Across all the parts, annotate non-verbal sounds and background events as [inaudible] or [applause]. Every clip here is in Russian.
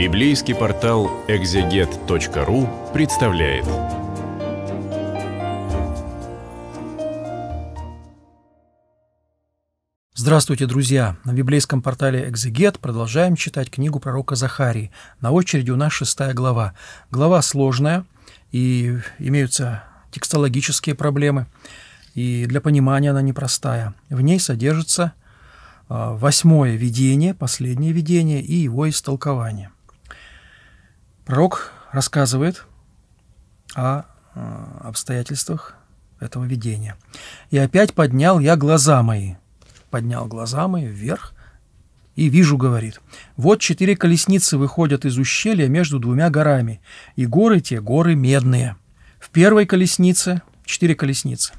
Библейский портал экзегет.ру представляет. Здравствуйте, друзья! На библейском портале «Экзегет» продолжаем читать книгу пророка Захарии. На очереди у нас шестая глава. Глава сложная, и имеются текстологические проблемы, и для понимания она непростая. В ней содержится а, восьмое видение, последнее видение и его истолкование – Рок рассказывает о э, обстоятельствах этого видения. «И опять поднял я глаза мои». Поднял глаза мои вверх и вижу, говорит, «Вот четыре колесницы выходят из ущелья между двумя горами, и горы те, горы медные. В первой колеснице четыре колесницы,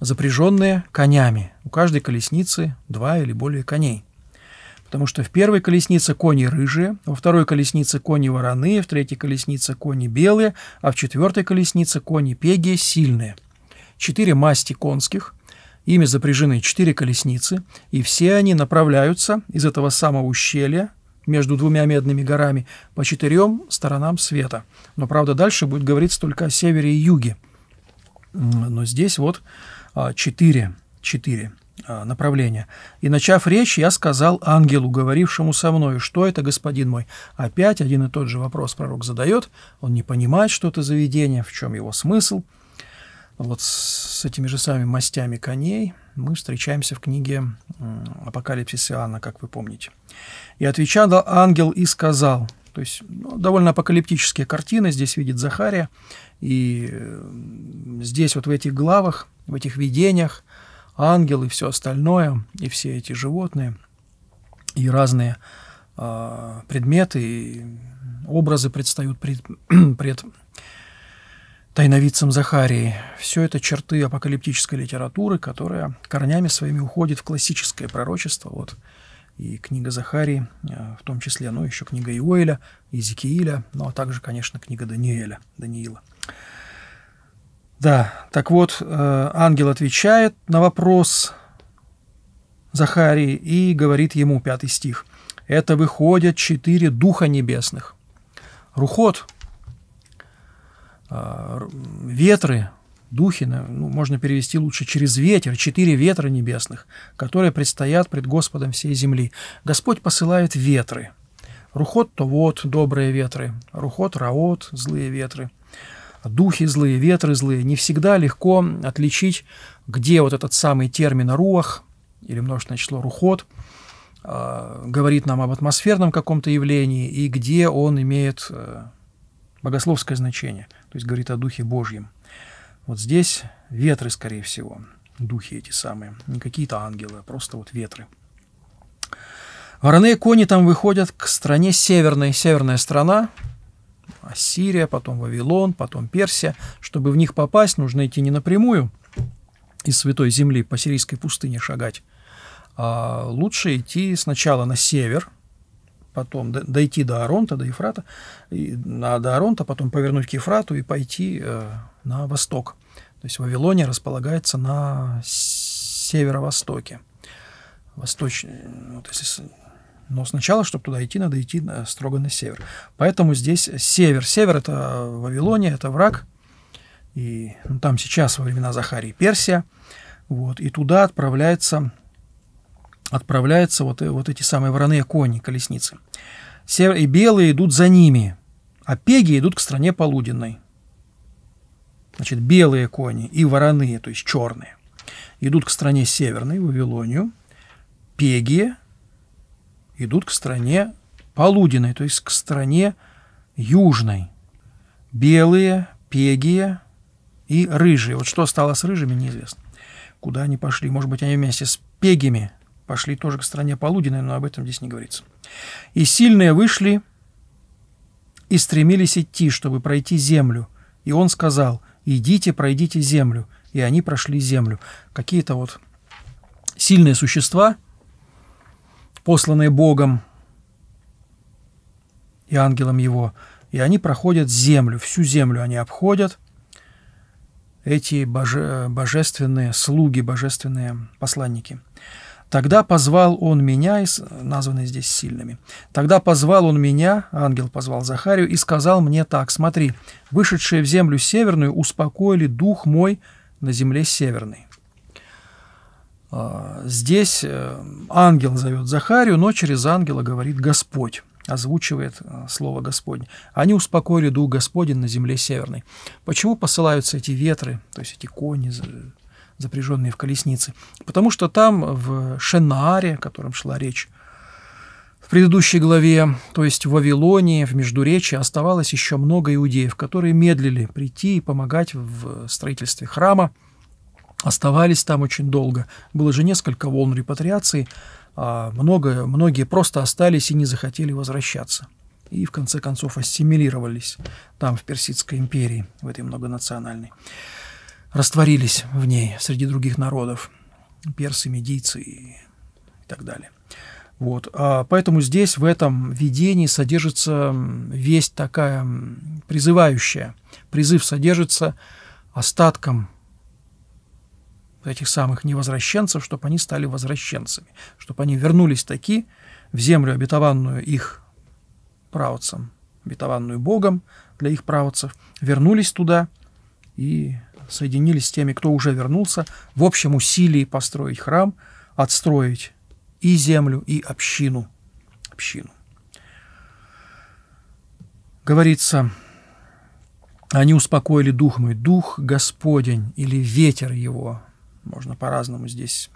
запряженные конями. У каждой колесницы два или более коней потому что в первой колеснице кони рыжие, во второй колеснице кони вороные, в третьей колеснице кони белые, а в четвертой колеснице кони пеги сильные. Четыре масти конских, ими запряжены четыре колесницы, и все они направляются из этого самого ущелья между двумя медными горами по четырем сторонам света. Но, правда, дальше будет говориться только о севере и юге. Но здесь вот а, четыре, четыре. А, направление. «И начав речь, я сказал ангелу, говорившему со мной, что это, господин мой?» Опять один и тот же вопрос пророк задает, он не понимает, что это за видение, в чем его смысл. Вот с этими же самыми мастями коней мы встречаемся в книге «Апокалипсис Иоанна», как вы помните. «И отвечал ангел и сказал...» То есть ну, довольно апокалиптические картины здесь видит Захария. И э, здесь вот в этих главах, в этих видениях ангел и все остальное, и все эти животные, и разные э, предметы, и образы предстают пред, [clears throat] пред тайновидцем Захарии. Все это черты апокалиптической литературы, которая корнями своими уходит в классическое пророчество. Вот и книга Захарии, а, в том числе, ну, еще книга Иоэля, Иезекииля, ну, а также, конечно, книга Даниэля, Даниила. Да, так вот, э, ангел отвечает на вопрос Захарии и говорит ему, пятый стих, «Это выходят четыре духа небесных». Рухот, э, ветры, духи, ну, можно перевести лучше через ветер, четыре ветра небесных, которые предстоят пред Господом всей земли. Господь посылает ветры. Рухот – то вот добрые ветры, рухот – раот – злые ветры – духи злые, ветры злые, не всегда легко отличить, где вот этот самый термин «руах» или множественное число «рухот» а, говорит нам об атмосферном каком-то явлении и где он имеет э, богословское значение, то есть говорит о Духе Божьем. Вот здесь ветры, скорее всего, духи эти самые, не какие-то ангелы, а просто вот ветры. Вороные кони там выходят к стране северной. Северная страна, Ассирия, потом Вавилон, потом Персия. Чтобы в них попасть, нужно идти не напрямую из Святой Земли по сирийской пустыне шагать, а лучше идти сначала на север, потом дойти до Аронта, до Ефрата, и, а до Аронта потом повернуть к Ефрату и пойти э, на восток. То есть Вавилония располагается на северо-востоке. Восточный, ну, вот если но сначала, чтобы туда идти, надо идти э, строго на север. Поэтому здесь север. Север – это Вавилония, это враг. И ну, там сейчас во времена Захарии Персия. Вот, и туда отправляется, отправляются вот, э, вот эти самые вороные кони, колесницы. Север, и белые идут за ними, а пеги идут к стране полуденной. Значит, белые кони и вороные, то есть черные, идут к стране северной, Вавилонию. Пегия идут к стране полуденной, то есть к стране южной. Белые, пегие и рыжие. Вот что стало с рыжими, неизвестно. Куда они пошли? Может быть, они вместе с пегими пошли тоже к стране полуденной, но об этом здесь не говорится. «И сильные вышли и стремились идти, чтобы пройти землю. И он сказал, идите, пройдите землю. И они прошли землю». Какие-то вот сильные существа – посланные Богом и ангелом его, и они проходят землю, всю землю они обходят, эти боже, божественные слуги, божественные посланники. Тогда позвал он меня, названные здесь сильными. Тогда позвал он меня, ангел позвал Захарию, и сказал мне так, смотри, вышедшие в землю северную успокоили дух мой на земле северной. А, здесь э, ангел зовет Захарию, но через ангела говорит Господь озвучивает э, слово Господне. Они успокоили дух Господень на земле северной. Почему посылаются эти ветры, то есть эти кони, запряженные в колесницы? Потому что там, в Шенааре, о котором шла речь в предыдущей главе, то есть в Вавилонии, в Междуречии, оставалось еще много иудеев, которые медлили прийти и помогать в строительстве храма, оставались там очень долго. Было же несколько волн репатриации, а много, многие просто остались и не захотели возвращаться. И в конце концов ассимилировались там, в Персидской империи, в этой многонациональной. Растворились в ней среди других народов, персы, медийцы и так далее. Вот. А поэтому здесь в этом видении содержится весть такая призывающая. Призыв содержится остатком этих самых невозвращенцев, чтобы они стали возвращенцами, чтобы они вернулись такие в землю, обетованную их правоцам, обетованную Богом для их правоцев, вернулись туда и соединились с теми, кто уже вернулся, в общем усилии построить храм, отстроить и землю, и общину. общину. Говорится, они успокоили дух мой, дух Господень или ветер его, можно по-разному здесь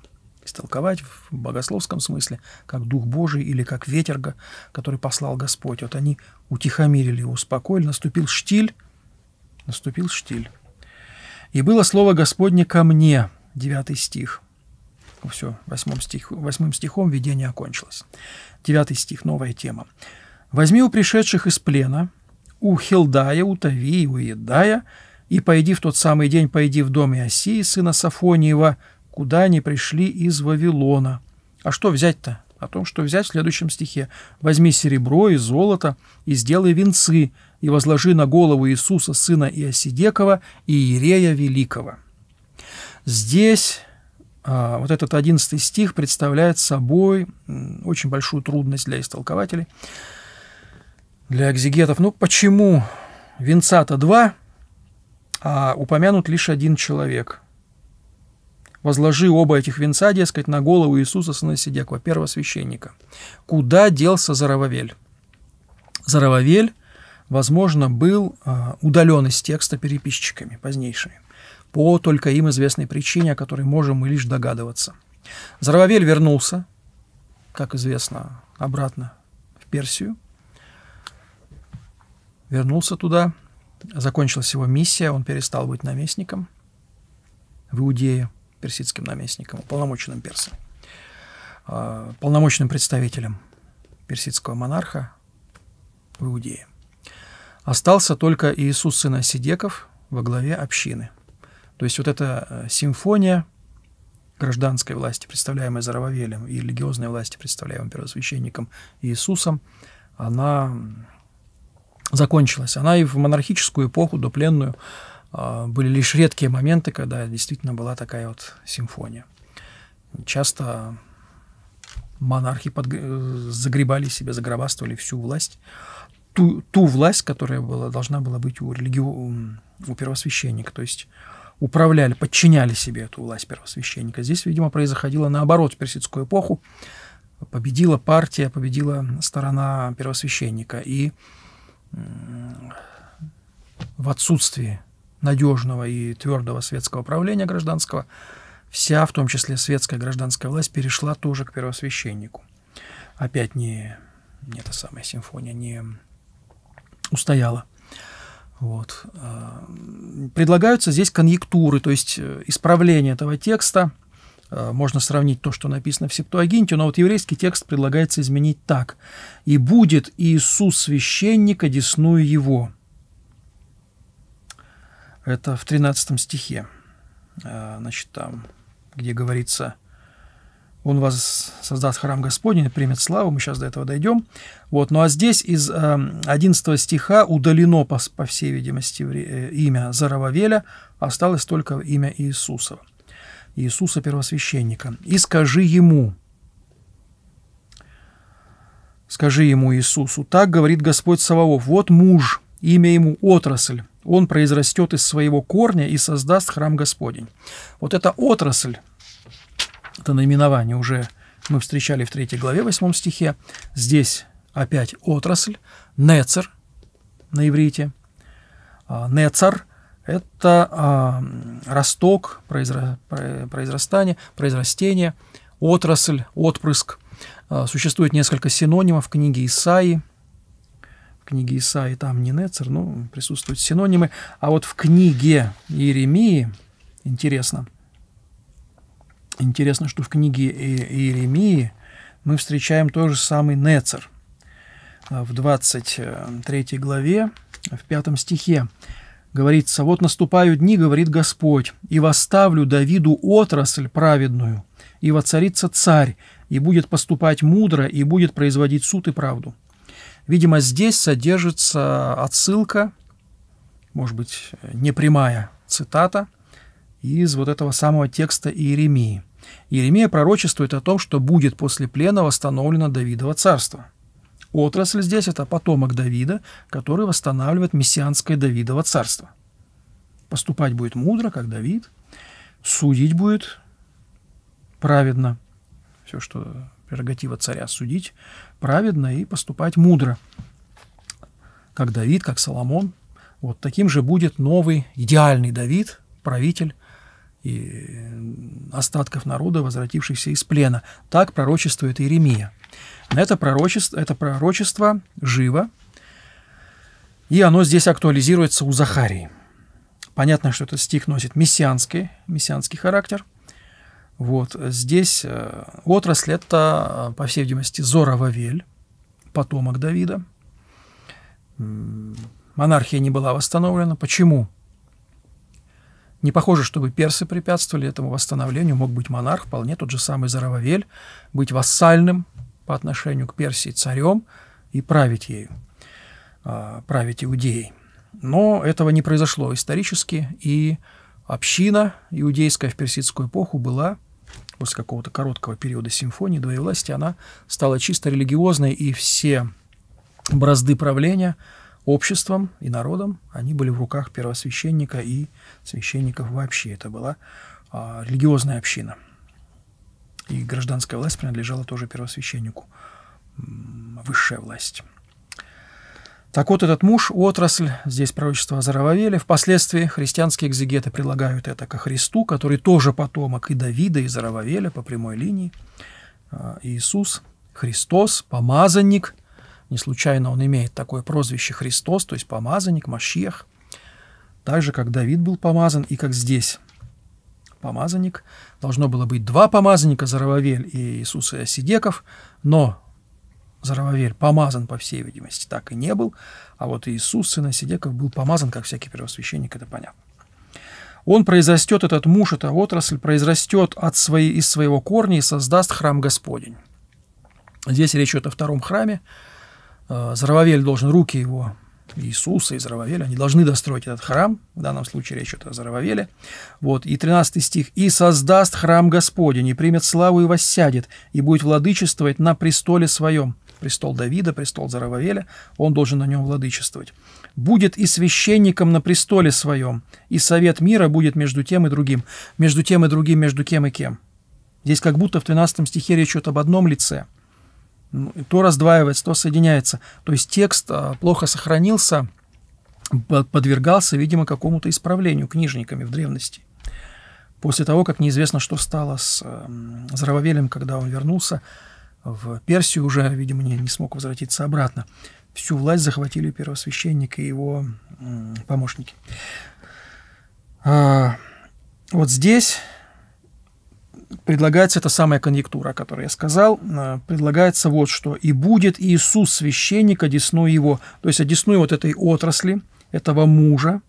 истолковать в богословском смысле, как Дух Божий или как ветер, который послал Господь. Вот они утихомирили его, успокоили, наступил штиль, наступил штиль. «И было слово Господне ко мне», 9 стих. Все, 8, стих, 8 стихом видение окончилось. 9 стих, новая тема. «Возьми у пришедших из плена, у Хилдая, у Тави, у Едая, и пойди в тот самый день, пойди в дом Иосии, сына Сафониева, куда они пришли из Вавилона. А что взять-то? О том, что взять в следующем стихе. «Возьми серебро и золото, и сделай венцы, и возложи на голову Иисуса, сына Иосидекова, и Иерея Великого». Здесь а, вот этот одиннадцатый стих представляет собой очень большую трудность для истолкователей, для экзегетов. Ну, почему венца-то два – а, упомянут лишь один человек. Возложи оба этих венца, дескать, на голову Иисуса, сына Сидякова, первого священника. Куда делся Зарававель? Зарававель, возможно, был а, удален из текста переписчиками позднейшими, по только им известной причине, о которой можем мы лишь догадываться. Зарававель вернулся, как известно, обратно в Персию, вернулся туда, закончилась его миссия, он перестал быть наместником в Иудее, персидским наместником, а, полномоченным персом, полномочным представителем персидского монарха в Иудее. Остался только Иисус сын Сидеков во главе общины. То есть вот эта э, симфония гражданской власти, представляемой Зарававелем, и религиозной власти, представляемой первосвященником Иисусом, она закончилась. Она и в монархическую эпоху, допленную, а, были лишь редкие моменты, когда действительно была такая вот симфония. Часто монархи под... загребали себе, загробаствовали всю власть, ту, ту власть, которая была, должна была быть у, религи... у первосвященника, то есть управляли, подчиняли себе эту власть первосвященника. Здесь, видимо, происходило наоборот в персидскую эпоху. Победила партия, победила сторона первосвященника. И в отсутствии надежного и твердого светского правления гражданского, вся, в том числе светская гражданская власть, перешла тоже к первосвященнику. Опять не, не та самая симфония не устояла. Вот. Э, предлагаются здесь конъюнктуры, то есть э, исправление этого текста – Э, можно сравнить то, что написано в Септуагинте, но вот еврейский текст предлагается изменить так. «И будет Иисус священник, одесную его». Это в 13 стихе, э, значит, там, где говорится «Он вас создаст храм Господень, примет славу». Мы сейчас до этого дойдем. Вот, ну а здесь из 11 э, стиха удалено, по, по всей видимости, имя Зарававеля, осталось только имя Иисусова. Иисуса Первосвященника, и скажи ему, скажи ему Иисусу, так говорит Господь Саваоф, вот муж, имя ему отрасль, он произрастет из своего корня и создаст храм Господень. Вот эта отрасль, это наименование уже мы встречали в 3 главе 8 стихе, здесь опять отрасль, нецер на иврите, а, нецар, это а, росток, произра, произрастание, произрастение, отрасль, отпрыск. А, существует несколько синонимов в книге Исаи. В книге Исаи там не Нецер, но присутствуют синонимы. А вот в книге Иеремии, интересно, интересно, что в книге Иеремии мы встречаем тот же самый Нецер а, в 23 главе, в 5 стихе. Говорится, вот наступают дни, говорит Господь, и восставлю Давиду отрасль праведную, и воцарится царь, и будет поступать мудро, и будет производить суд и правду. Видимо, здесь содержится отсылка, может быть, непрямая цитата из вот этого самого текста Иеремии. Иеремия пророчествует о том, что будет после плена восстановлено Давидово царство – Отрасль здесь – это потомок Давида, который восстанавливает мессианское Давидово царство. Поступать будет мудро, как Давид, судить будет праведно. Все, что прерогатива царя – судить праведно и поступать мудро, как Давид, как Соломон. Вот таким же будет новый идеальный Давид, правитель и остатков народа, возвратившихся из плена. Так пророчествует Иеремия. Это пророчество, это пророчество живо, и оно здесь актуализируется у Захарии. Понятно, что этот стих носит мессианский, мессианский характер. Вот здесь э, отрасль это, э, по всей видимости, зора Зорававель, потомок Давида. Монархия не была восстановлена. Почему? Не похоже, чтобы персы препятствовали этому восстановлению. Мог быть монарх, вполне тот же самый Зарававель, быть вассальным по отношению к Персии царем и править ею, а, править Иудеей. Но этого не произошло исторически, и община иудейская в персидскую эпоху была, после какого-то короткого периода симфонии, двоевластия, она стала чисто религиозной, и все бразды правления – обществом и народом, они были в руках первосвященника и священников вообще. Это была а, религиозная община. И гражданская власть принадлежала тоже первосвященнику, высшая власть. Так вот, этот муж, отрасль, здесь пророчество о Зарававеле, впоследствии христианские экзегеты предлагают это ко Христу, который тоже потомок и Давида, и Зарававеля по прямой линии. А, Иисус, Христос, помазанник – не случайно он имеет такое прозвище Христос, то есть помазанник, Машех. Так же, как Давид был помазан, и как здесь помазанник. Должно было быть два помазанника, Зарававель и Иисус Иосидеков, но Зарававель помазан, по всей видимости, так и не был, а вот Иисус, сын Иосидеков, был помазан, как всякий первосвященник, это понятно. Он произрастет, этот муж, эта отрасль, произрастет от своей, из своего корня и создаст храм Господень. Здесь речь идет о втором храме, Э, Зарававель должен, руки его, Иисуса и Зарававеля, они должны достроить этот храм, в данном случае речь идет о Зарававеле. Вот, и 13 стих. «И создаст храм Господень, и примет славу и воссядет, и будет владычествовать на престоле своем». Престол Давида, престол Зарававеля, он должен на нем владычествовать. «Будет и священником на престоле своем, и совет мира будет между тем и другим». Между тем и другим, между кем и кем. Здесь как будто в 13 стихе речь идет об одном лице – ну, то раздваивается, то соединяется. То есть текст а, плохо сохранился, подвергался, видимо, какому-то исправлению книжниками в древности. После того, как неизвестно, что стало с Зарававелем, когда он вернулся в Персию, уже, видимо, не, не смог возвратиться обратно. Всю власть захватили первосвященник и его помощники. А, вот здесь предлагается эта самая конъюнктура, о которой я сказал, э, предлагается вот что. «И будет Иисус священник, одесную его». То есть одесную вот этой отрасли, этого мужа,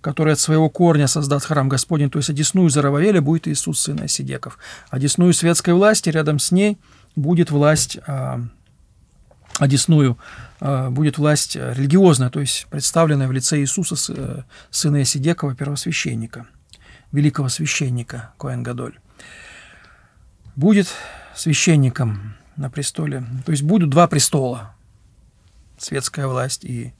который от своего корня создаст храм Господень, то есть одесную Зарававеля будет Иисус, сын Осидеков. Одесную светской власти, рядом с ней будет власть а, одесную а, будет власть э, религиозная, то есть представленная в лице Иисуса, э, сына Исидекова, первосвященника, великого священника Коэн Гадоль будет священником на престоле. То есть будут два престола. Светская власть и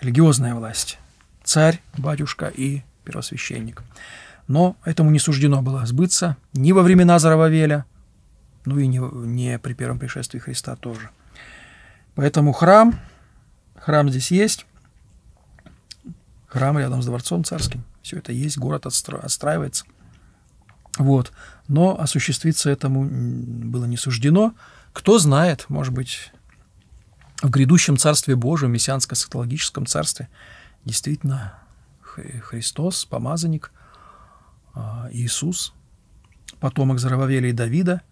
религиозная власть. Царь, батюшка и первосвященник. Но этому не суждено было сбыться ни во времена Зарававеля, ну и не, не при первом пришествии Христа тоже. Поэтому храм, храм здесь есть, храм рядом с дворцом царским, все это есть, город отстраивается – вот. Но осуществиться этому было не суждено. Кто знает, может быть, в грядущем Царстве Божьем, мессианско-сатологическом царстве, действительно Христос, помазанник, а, Иисус, потомок Зарававеля и Давида,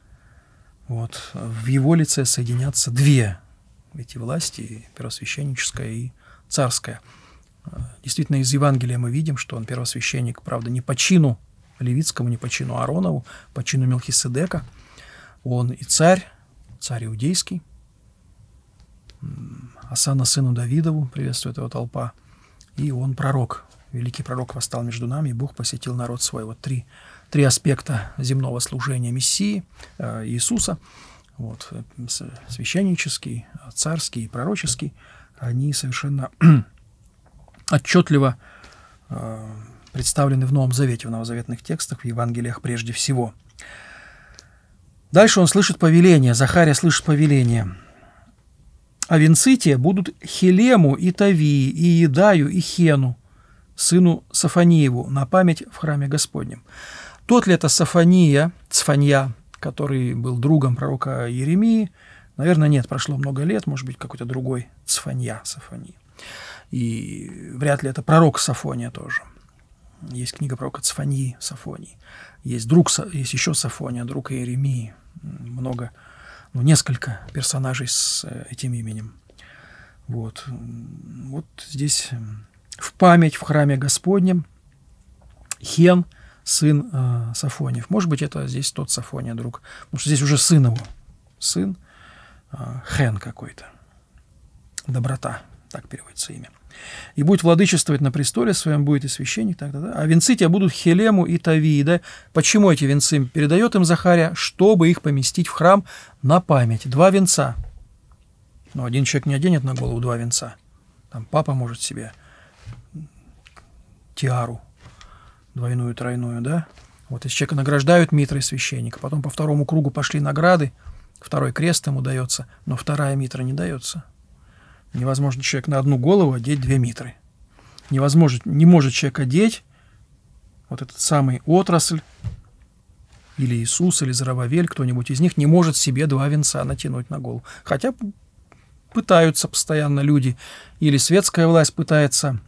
вот, в его лице соединятся две эти власти, первосвященническая и царская. А, действительно, из Евангелия мы видим, что он первосвященник, правда, не по чину Левицкому, не по чину Аронову, по чину Мелхиседека. Он и царь, царь иудейский. Асана сыну Давидову, приветствует его толпа. И он пророк, великий пророк восстал между нами, и Бог посетил народ свой. Вот три, три аспекта земного служения Мессии, э, Иисуса. Вот, э, священнический, царский и пророческий, они совершенно [clears throat] отчетливо э, представлены в Новом Завете, в новозаветных текстах, в Евангелиях прежде всего. Дальше он слышит повеление, Захария слышит повеление. А Винцития будут Хелему и Тавии, и Едаю, и Хену, сыну Сафаниеву, на память в храме Господнем. Тот ли это Сафания, Цфанья, который был другом пророка Еремии, наверное, нет, прошло много лет, может быть, какой-то другой Цфанья, Сафания. И вряд ли это пророк Сафония тоже – есть книга про Кацфании, Сафонии. Есть, друг, есть еще Сафония, друг Иеремии. Много, ну, несколько персонажей с э, этим именем. Вот. Вот здесь э, в память в храме Господнем Хен, сын э, Сафониев. Может быть, это здесь тот Сафония, друг. Потому что здесь уже сын его. Сын э, Хен какой-то. Доброта, так переводится имя. И будет владычествовать на престоле своем, будет и священник. Так, так, так. А венцы тебя будут Хелему и Тавида. Почему эти венцы передает им Захария? Чтобы их поместить в храм на память. Два венца. Но ну, один человек не оденет на голову два венца. Там папа может себе тиару двойную, тройную, да? Вот если человека награждают митрой священника, потом по второму кругу пошли награды, второй крест ему дается, но вторая митра не дается – Невозможно человек на одну голову одеть две митры. Невозможно, не может человек одеть вот этот самый отрасль, или Иисус, или Зарававель, кто-нибудь из них не может себе два венца натянуть на голову. Хотя пытаются постоянно люди, или светская власть пытается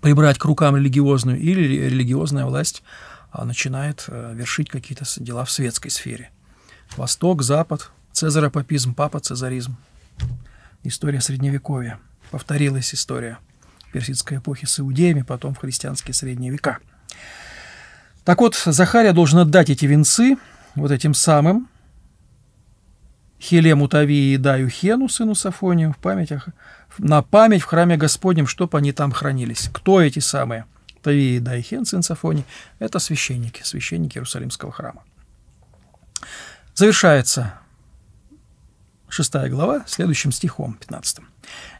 прибрать к рукам религиозную, или религиозная власть а, начинает э, вершить какие-то дела в светской сфере. Восток, Запад, цезаропапизм, папа-цезаризм. История Средневековья. Повторилась история персидской эпохи с иудеями, потом в христианские средние века. Так вот, Захария должен отдать эти венцы вот этим самым Хелему Тавии и Даю Хену, сыну Сафонию, в память, на память в храме Господнем, чтоб они там хранились. Кто эти самые? Тавии и Дай Хен, сын Сафоний, это священники, священники Иерусалимского храма. Завершается 6 глава, следующим стихом, 15.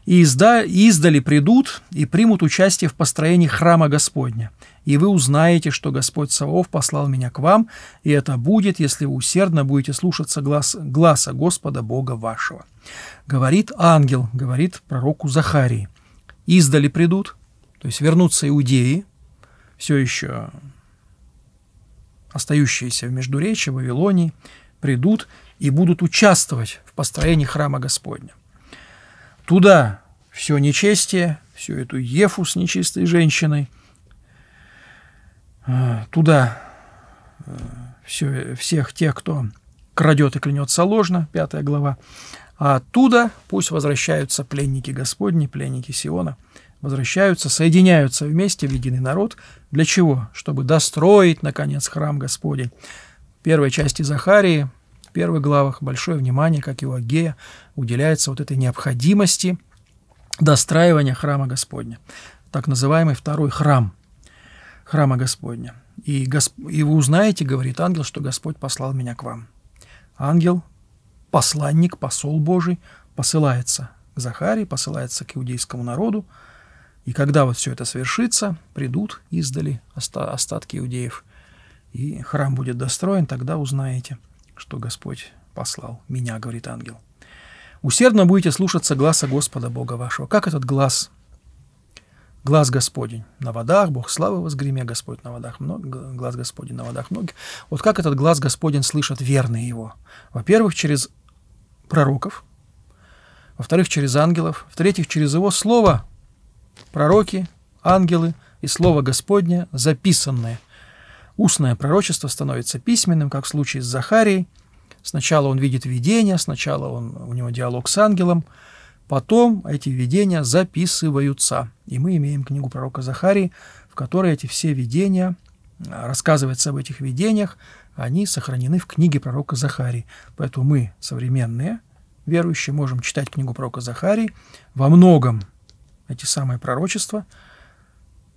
изда... издали придут и примут участие в построении храма Господня, и вы узнаете, что Господь Савов послал меня к вам, и это будет, если вы усердно будете слушаться глаз... гласа Господа Бога вашего». Говорит ангел, говорит пророку Захарии. «Издали придут», то есть вернутся иудеи, все еще остающиеся в Междуречии, Вавилонии, придут и будут участвовать в построении храма Господня. Туда все нечестие, всю эту Ефу с нечистой женщиной, э, туда э, все, всех тех, кто крадет и клянется ложно, пятая глава, а оттуда пусть возвращаются пленники Господни, пленники Сиона, возвращаются, соединяются вместе в единый народ. Для чего? Чтобы достроить, наконец, храм Господень. В первой части Захарии первых главах большое внимание, как и у Агея, уделяется вот этой необходимости достраивания храма Господня, так называемый второй храм храма Господня. И, Госп... и вы узнаете, говорит ангел, что Господь послал меня к вам. Ангел, посланник, посол Божий, посылается к Захарии, посылается к иудейскому народу. И когда вот все это свершится, придут издали остатки иудеев – и храм будет достроен, тогда узнаете – что Господь послал. Меня, говорит ангел. Усердно будете слушаться гласа Господа Бога вашего. Как этот глаз? Глаз Господень на водах, Бог славы возгреме, Господь на водах много, глаз Господень на водах много. Вот как этот глаз Господень слышат верные его? Во-первых, через пророков, во-вторых, через ангелов, в-третьих, через его слово, пророки, ангелы и слово Господне, записанное – Устное пророчество становится письменным, как в случае с Захарией. Сначала он видит видение, сначала он, у него диалог с ангелом, потом эти видения записываются. И мы имеем книгу пророка Захарии, в которой эти все видения, а, рассказывается об этих видениях, они сохранены в книге пророка Захарии. Поэтому мы, современные верующие, можем читать книгу пророка Захарии. Во многом эти самые пророчества,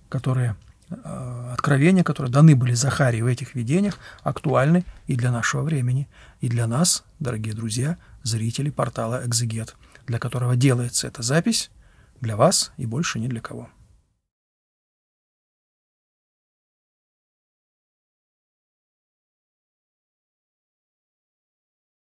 которые Э, откровения, которые даны были Захарии в этих видениях, актуальны и для нашего времени, и для нас, дорогие друзья, зрители портала «Экзегет», для которого делается эта запись, для вас и больше ни для кого.